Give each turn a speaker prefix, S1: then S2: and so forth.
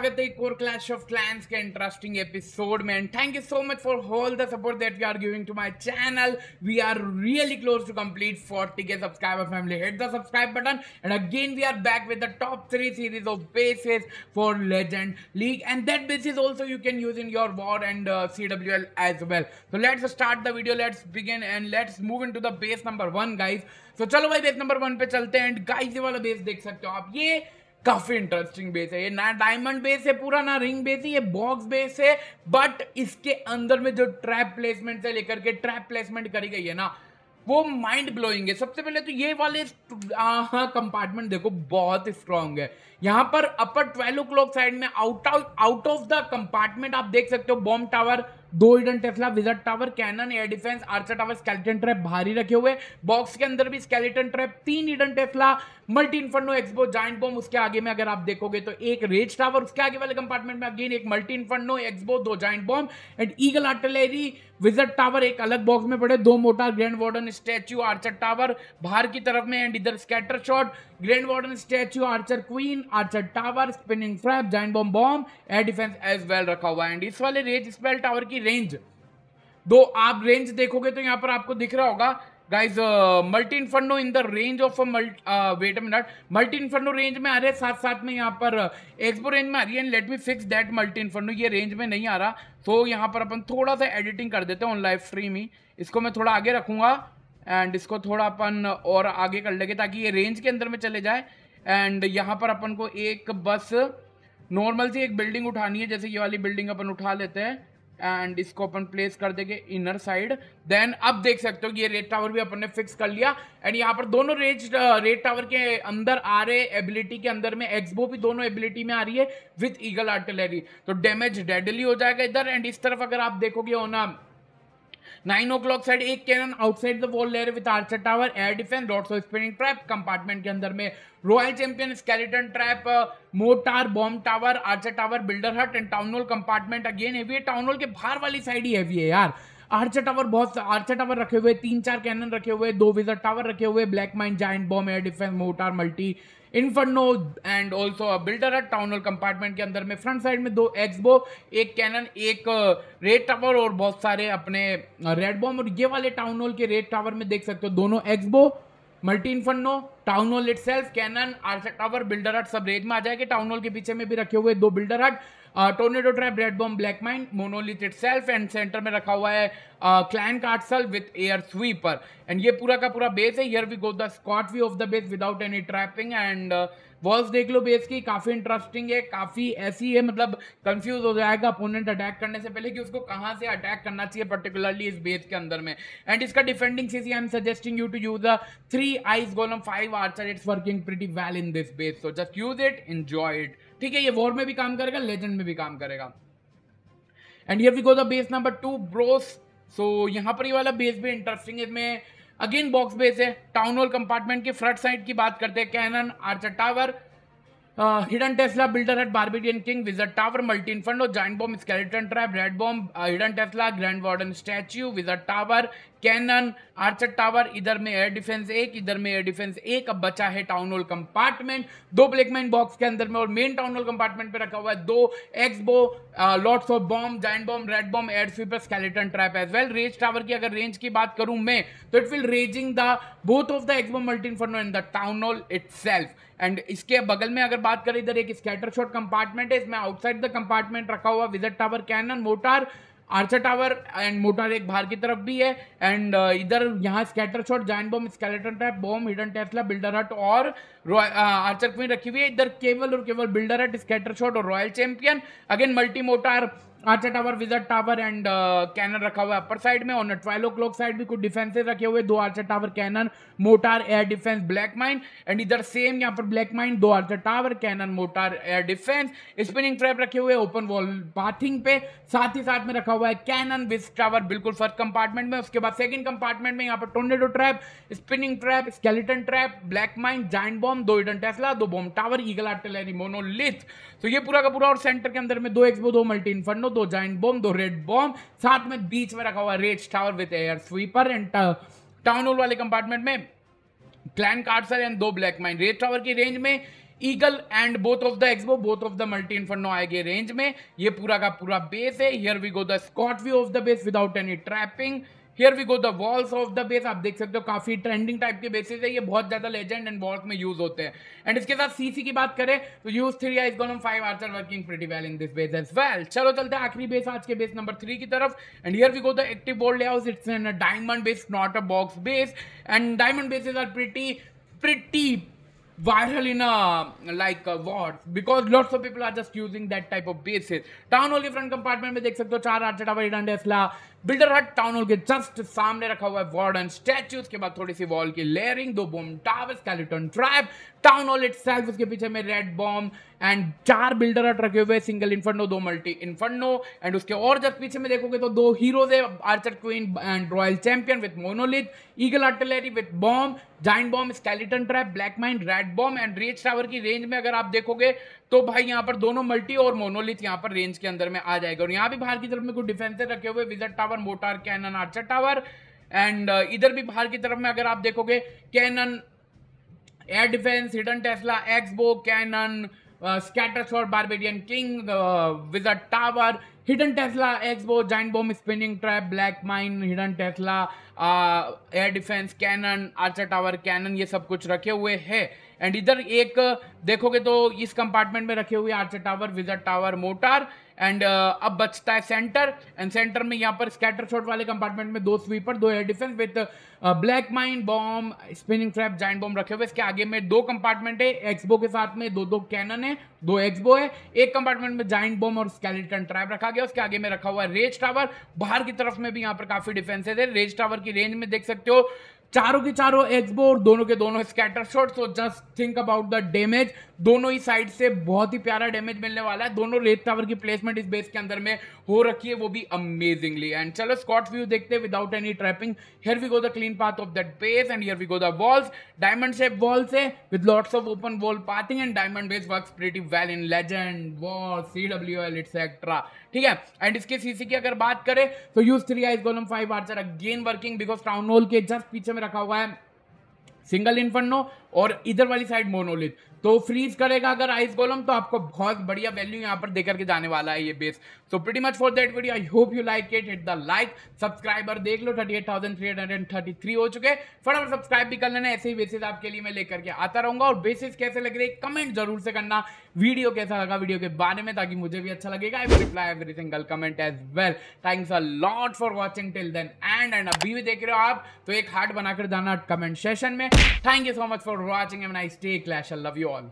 S1: स्वागत है एक और क्लैश ऑफ क्लैंस के इंटरेस्टिंग एपिसोड में and thank you so much for whole the support that we are giving to my channel we are really close to complete forty K subscriber family hit the subscribe button and again we are back with the top three series of bases for legend league and that base is also you can use in your war and C W L as well so let's start the video let's begin and let's move in to the base number one guys तो चलो भाई base number one पे चलते हैं and guys वाला base देख सकते हो आप ये काफी इंटरेस्टिंग बेस है ये ना डायमंड बेस है पूरा ना रिंग बेस है ये बॉक्स बेस है बट इसके अंदर में जो ट्रैप प्लेसमेंट से लेकर के ट्रैप प्लेसमेंट करी गई है ना वो माइंड ब्लोइंग है सबसे पहले तो ये वाले कंपार्टमेंट देखो बहुत स्ट्रांग है यहां पर अपर ट्वेल्व क्लॉक साइड में out of out of the compartment आप देख सकते हो बॉम्ब टावर दो hidden tesla wizard tower cannon air defence archer tower skeleton trap भारी रखे हुए बॉक्स के अंदर भी स्केलेटन ट्रैप तीन hidden tesla multi inferno xbow giant bomb उसके आगे में अगर आप देखोगे तो एक रेज टावर उसके आगे वाले कंपार्टमेंट में अगेन एक मल्टी इन्फर्नो एक्सपो दो giant bomb and eagle artillery wizard tower एक अलग बॉक्स में पड़े दो मोटा grand warden statue archer tower बाहर की तरफ में एंड इधर scatter shot grand warden statue archer queen archer tower spinning trap giant bomb bomb air defence as well रखा हुआ एंड इस वाले रेज स्पेल टावर की रेंज दो आप रेंज देखोगे तो यहाँ पर आपको दिख रहा होगा guys multi inferno in the range of wait a minute multi inferno range में आ रहे साथ साथ में यहाँ पर एक्सपो uh, रेंज में आ रही है and let me fix that multi inferno ये रेंज में नहीं आ रहा तो so, यहाँ पर अपन थोड़ा सा एडिटिंग कर देते हैं ऑन लाइव स्ट्रीम ही इसको मैं थोड़ा आगे रखूँगा एंड इसको थोड़ा अपन और आगे कर लेंगे ताकि ये रेंज के अंदर में चले जाए एंड यहाँ पर अपन को एक बस नॉर्मल सी एक बिल्डिंग उठानी है जैसे ये वाली बिल्डिंग अपन उठा लेते हैं एंड इसको अपन प्लेस कर देंगे इनर साइड देन अब देख सकते हो कि ये रेड टावर भी अपन ने फिक्स कर लिया एंड यहाँ पर दोनों रेज रेड टावर के अंदर आ रहे एबिलिटी के अंदर में एक्सबो भी दोनों एबिलिटी में आ रही है विथ ईगल आर्टिलरी तो डैमेज डेडली हो जाएगा इधर एंड इस तरफ अगर आप देखोगे होना नाइन ओ क्लॉक साइड एक cannon outside the wall layer with archer tower air defence lots of spinning trap compartment के अंदर में royal champion skeleton trap mortar bomb tower archer tower builder hut and town hall compartment again heavy है town hall के बाहर वाली side ही heavy है यार आर्चर टावर बहुत आर्चर टावर रखे हुए तीन चार कैनन रखे हुए दो विजर टावर रखे हुए black mine giant bomb air defence mortar multi inferno and also builder hut town hall compartment के अंदर में फ्रंट साइड में दो एक्सबो एक कैनन एक रेड uh, टावर और बहुत सारे अपने रेड uh, बॉम और ये वाले टाउन हॉल के रेड टावर में देख सकते हो दोनों xbow multi inferno town hall it self cannon archer tower builder hut सब रेंज में आ जाएगा टाउन हॉल के पीछे में भी रखे हुए दो builder hut tornado trap red bomb black mine monolith it and centre में रखा हुआ है clan castle with air sweeper and ये पूरा का पूरा बेस है here we go the scout view of the base without any trapping and walls देख लो बेस की काफ़ी इंटरेस्टिंग है काफ़ी ऐसी है मतलब कंफ्यूज हो जाएगा अपोनेंट अटैक करने से पहले कि उसको कहाँ से अटैक करना चाहिए पर्टिकुलरली इस बेस के अंदर में एंड इसका defending CC I am suggesting you to use a three ice golem five archer it's working pretty well in this base so just use it enjoy it ठीक है ये वॉर में भी काम करेगा लेजेंड में भी काम करेगा एंड ये go the base number two bros so यहाँ पर ये वाला बेस भी इंटरेस्टिंग है इसमें अगेन बॉक्स बेस है टाउन हॉल कंपार्टमेंट की फ्रंट साइड की बात करते हैं cannon archer tower hidden tesla builder hut barbarian king wizard tower multi inferno giant bomb skeleton trap red bomb hidden tesla grand warden statue wizard tower cannon archer tower इधर में air defence एक इधर में air defence एक अब बचा है town hall compartment दो ब्लैकमैन बॉक्स के अंदर में और मेन टाउन हॉल कंपार्टमेंट पे रखा हुआ है दो xbow lots of bomb giant bomb red bomb air sweeper skeleton trap as well range tower की अगर रेंज की बात करूं मैं तो it will raising the both of the xbow multi inferno in the town hall itself and इसके बगल में अगर बात करें इधर एक स्कैटर शॉट कंपार्टमेंट है इसमें आउटसाइड द कंपार्टमेंट रखा हुआ wizard tower cannon mortar archer tower and mortar एक बाहर की तरफ भी है एंड इधर यहाँ scatter shot giant bomb skeleton trap bomb hidden tesla builder hut और आर्चर क्वीन रखी हुई है इधर केवल और केवल बिल्डर हट स्कैटर शॉट और royal champion again multi mortar archer tower wizard tower and cannon uh, रखा हुआ है अपर साइड में और ट्वेल्व ओ क्लॉक साइड भी कुछ डिफेंसेज रखे हुए दो archer tower cannon mortar air defence black mine and इधर सेम यहाँ पर ब्लैक माइन दो archer tower cannon mortar air defence spinning trap रखे हुए ओपन वॉल बाथिंग पे साथ ही साथ में रखा हुआ है कैनन विज टावर बिल्कुल फर्स्ट कंपार्टमेंट में उसके बाद सेकेंड कंपार्टमेंट में यहाँ पर tornado trap spinning trap skeleton trap black mine giant bomb दो इडन टेस्ला दो bomb tower eagle artillery monolith तो ये पूरा का पूरा और सेंटर के अंदर में दो एक्सबो दो मल्टी इन्फर्नो दो जाइंट बॉम्ब दो रेड बॉम्ब साथ में बीच में रखा हुआ red tower with air sweeper and town hall वाले कंपार्टमेंट में क्लैन कार्डसर एंड दो ब्लैक माइन रेड टावर की रेंज में eagle and both of the xbow both of the multi inferno आएगी रेंज में ये पूरा का पूरा बेस है here we go the scout view of the base without any trapping here we go the walls of the base आप देख सकते हो काफी ट्रेंडिंग टाइप के बेसिस है ये बहुत ज्यादा लेजेंड एंड वॉल्स में यूज होते हैं एंड इसके साथ सीसी की बात करें तो use three ice golem five archer working pretty well in this base as well चलो चलते हैं आखिरी बेस आज के बेस नंबर थ्री की तरफ and here we go the active bold layout it's an diamond base not a box base and diamond bases are pretty pretty viral in a like a what because lots of people are just using that type of basis down only front compartment में देख सकते हो चार archer tower and tesla builder hut town hall के just सामने रखा हुआ है वार्डन एंड स्टैचू उसके बाद थोड़ी सी वॉल की लेयरिंग दो bomb tower skeleton trap town hall it उसके पीछे में रेड बॉम्ब एंड चार बिल्डर हट रखे हुए सिंगल इन्फर्नो दो मल्टी इन्फर्नो एंड उसके और जब पीछे में देखोगे तो दो हीरोज है archer queen and royal champion with monolith eagle artillery with bomb giant bomb skeleton trap black mine red bomb and rage tower की रेंज में अगर आप देखोगे तो भाई यहाँ पर दोनों मल्टी और मोनोलिथ यहाँ पर रेंज के अंदर में आ जाएगा और यहाँ भी बाहर की तरफ में कुछ डिफेंसर रखे हुए wizard tower tower mortar cannon archer tower and इधर भी बाहर की तरफ में अगर आप देखोगे cannon air defence hidden Tesla X bow cannon scatters और barbarian king wizard tower hidden Tesla X bow giant bomb spinning trap black mine hidden Tesla air defence cannon archer tower cannon ये सब कुछ रखे हुए है एंड इधर एक देखोगे तो इस कंपार्टमेंट में रखे हुए archer tower wizard tower mortar and अब बचता है सेंटर एंड सेंटर में यहाँ पर स्कैटर शॉट वाले कंपार्टमेंट में दो स्वीपर दो air defence with black mine bomb spinning trap giant bomb रखे हुए इसके आगे में दो कंपार्टमेंट है एक्सबो के साथ में दो दो कैनन है दो एक्सबो है एक कंपार्टमेंट में जाइंट बॉम्ब और स्केलेटन ट्रैप रखा आ गया उसके आगे में रखा हुआ है रेज टावर बाहर की तरफ में भी यहाँ पर काफी डिफेंसेज है रेज टावर की रेंज में देख सकते हो चारों के चारों एक्सबोर दोनों के दोनों scatter shot so just think about the damage दोनों ही साइड से बहुत ही प्यारा डैमेज मिलने वाला है दोनों रेत टावर की प्लेसमेंट इस बेस के अंदर में हो रखी है वो भी अमेजिंगली एंड चलो स्कॉट व्यू देखते हैं without any trapping here we go the clean path of that base and here we go the walls diamond shape walls है with lots of open wall pathing and diamond base work pretty well in legend wall C W L etcetera ठीक है and इसके CC की अगर बात करें तो use three ice golem five archer again working because town hall के just पीछे में में रखा हुआ है सिंगल इन्फेंट और इधर वाली साइड मोनोलिथ तो फ्रीज करेगा अगर आइस गोलम तो आपको बहुत बढ़िया वैल्यू यहाँ पर देकर के जाने वाला है ये base so pretty much for that video I hope you like it hit the like subscriber देख लो 38,333 हो चुके फटाफट सब्सक्राइब भी कर लेना ऐसे ही बेसिस आपके लिए मैं लेकर के आता रहूंगा और बेसिस कैसे लग रहे कमेंट जरूर से करना वीडियो कैसा लगा वीडियो के बारे में ताकि मुझे भी अच्छा लगेगा I reply every single comment as well thanks a lot for watching till then and and अभी भी देख रहे हो आप तो एक हार्ट बनाकर जाना कमेंट सेशन में thank you so much for watching. Have a nice day, Clash. I love you all.